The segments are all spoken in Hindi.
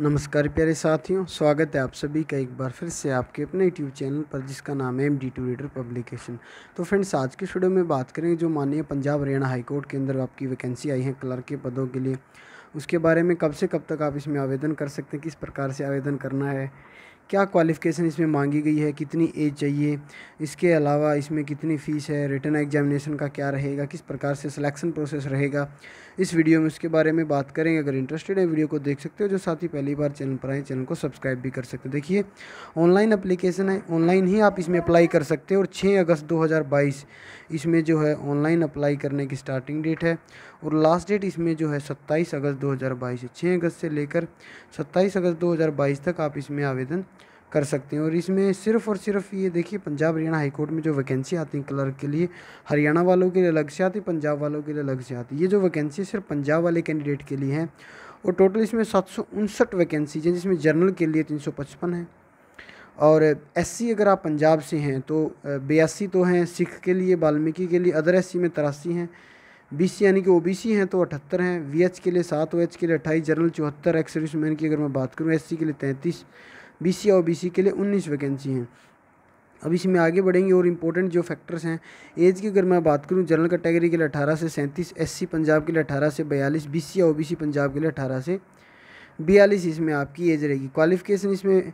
नमस्कार प्यारे साथियों स्वागत है आप सभी का एक बार फिर से आपके अपने यूट्यूब चैनल पर जिसका नाम है M D to reader publication तो फ्रेंड्स आज के स्टूडियो में बात करेंगे जो माननीय पंजाब हरियाणा हाईकोर्ट के अंदर आपकी वैकेंसी आई है क्लर्क के पदों के लिए उसके बारे में कब से कब तक आप इसमें आवेदन कर सकते हैं किस प्रकार से आवेदन करना है क्या क्वालिफ़िकेशन इसमें मांगी गई है कितनी एज चाहिए इसके अलावा इसमें कितनी फ़ीस है रिटर्न एग्जामिनेशन का क्या रहेगा किस प्रकार से सिलेक्शन प्रोसेस रहेगा इस वीडियो में उसके बारे में बात करेंगे अगर इंटरेस्टेड है वीडियो को देख सकते हो जो साथ ही पहली बार चैनल पर आए चैनल को सब्सक्राइब भी कर सकते हो देखिए ऑनलाइन अप्लीकेशन है ऑनलाइन ही आप इसमें अप्लाई कर सकते हो और छः अगस्त दो इसमें जो है ऑनलाइन अप्लाई करने की स्टार्टिंग डेट है और लास्ट डेट इसमें जो है सत्ताईस अगस्त दो हज़ार बाईस छः अगस्त से लेकर सत्ताईस अगस्त दो हज़ार बाईस तक आप इसमें आवेदन कर सकते हैं और इसमें सिर्फ और सिर्फ ये देखिए पंजाब हरियाणा हाईकोर्ट में जो वैकेंसी आती है क्लर्क के लिए हरियाणा वालों के लिए अलग से आती है पंजाब वालों के लिए अलग से आती है ये जो वैकेंसी सिर्फ पंजाब वाले कैंडिडेट के लिए हैं और टोटल इसमें सात सौ उनसठ वैकेंसीज हैं जिसमें जनरल के लिए तीन सौ पचपन है और एससी अगर आप पंजाब से हैं तो बयासी तो हैं सिख के लिए वाल्मीकि के लिए अदर एससी में तिरासी हैं बीसी यानी कि ओबीसी हैं तो अठहत्तर हैं वीएच के लिए सात ओ के लिए अट्ठाईस जनरल चौहत्तर एक्स सर्विसमैन की अगर मैं बात करूँ एससी के लिए तैंतीस बीसी और बी के लिए उन्नीस वैकेंसी हैं अब इसमें आगे बढ़ेंगे और इम्पोर्टेंट जो फैक्टर्स हैं एज की अगर मैं बात करूं जनरल कैटेगरी के लिए अठारह से सैंतीस एससी पंजाब के लिए अठारह से बयालीस बीसी और ओबीसी पंजाब के लिए अठारह से बयालीस इसमें आपकी एज रहेगी क्वालिफिकेशन इसमें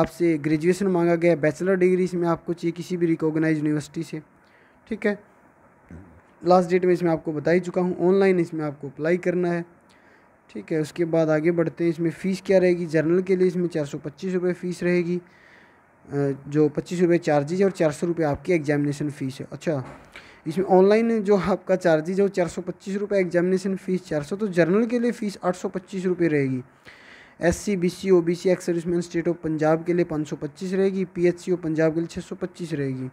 आपसे ग्रेजुएशन मांगा गया बैचलर डिग्री इसमें आपको चाहिए किसी भी रिकोगनाइज यूनिवर्सिटी से ठीक है लास्ट डेट में इसमें आपको बता ही चुका हूँ ऑनलाइन इसमें आपको अप्लाई करना है ठीक है उसके बाद आगे बढ़ते हैं इसमें फ़ीस क्या रहेगी जर्नल के लिए इसमें चार सौ पच्चीस रुपये फ़ीस रहेगी जो पच्चीस रुपये चार्जेज है और चार सौ रुपये आपकी एग्जामिनेशन फ़ीस है अच्छा इसमें ऑनलाइन जो आपका चार्जेज है वो चार सौ पच्चीस रुपये एग्जामिनेशन फ़ीस चार सौ तो जर्नल के लिए फ़ीस आठ सौ पच्चीस रुपये रहेगी S C B C O B C ex serviceman state of Punjab के लिए पाँच सौ पच्चीस रहेगी P H C O Punjab के लिए छः सौ पच्चीस रहेगी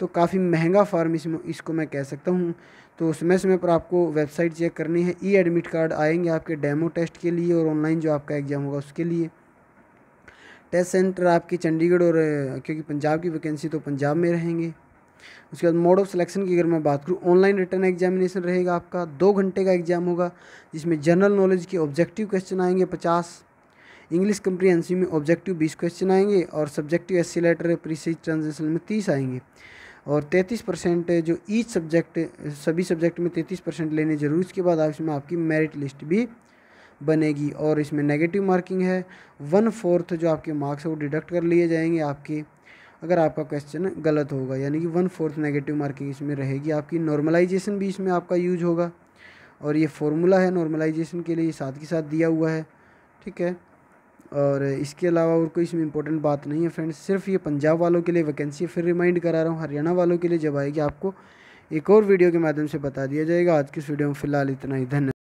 तो काफ़ी महंगा फार्म इस इसको मैं कह सकता हूँ तो समय समय पर आपको वेबसाइट चेक करनी है ई एडमिट कार्ड आएंगे आपके डेमो टेस्ट के लिए और ऑनलाइन जो आपका एग्ज़ाम होगा उसके लिए टेस्ट सेंटर आपके चंडीगढ़ और क्योंकि पंजाब की वैकेंसी तो पंजाब में रहेंगे उसके बाद मोड ऑफ सिलेक्शन की अगर मैं बात करूँ ऑनलाइन रिटर्न एग्जामिनेशन रहेगा आपका दो घंटे का एग्ज़ाम होगा जिसमें जनरल नॉलेज के ऑब्जेक्टिव क्वेश्चन आएंगे पचास इंग्लिश कंप्रीहेंसिव में ऑब्जेक्टिव बीस क्वेश्चन आएंगे और subjective essay letter precis transaction में तीस आएंगे और 33 परसेंट जो ईच सब्जेक्ट सभी सब्जेक्ट में 33 परसेंट लेने जरूर उसके बाद आप इसमें आपकी मेरिट लिस्ट भी बनेगी और इसमें नेगेटिव मार्किंग है वन फोर्थ जो आपके मार्क्स है वो डिडक्ट कर लिए जाएंगे आपके अगर आपका क्वेश्चन गलत होगा यानी कि वन फोर्थ नेगेटिव मार्किंग इसमें रहेगी आपकी नॉर्मलाइजेशन भी इसमें आपका यूज होगा और ये फॉर्मूला है नॉर्मलाइजेशन के लिए साथ के साथ दिया हुआ है ठीक है और इसके अलावा और कोई इसमें इंपॉर्टेंट बात नहीं है फ्रेंड्स सिर्फ ये पंजाब वालों के लिए वैकेंसी फिर रिमाइंड करा रहा हूँ हरियाणा वालों के लिए जब आएगी आपको एक और वीडियो के माध्यम से बता दिया जाएगा आज की इस वीडियो में फ़िलहाल इतना ही धन्यवाद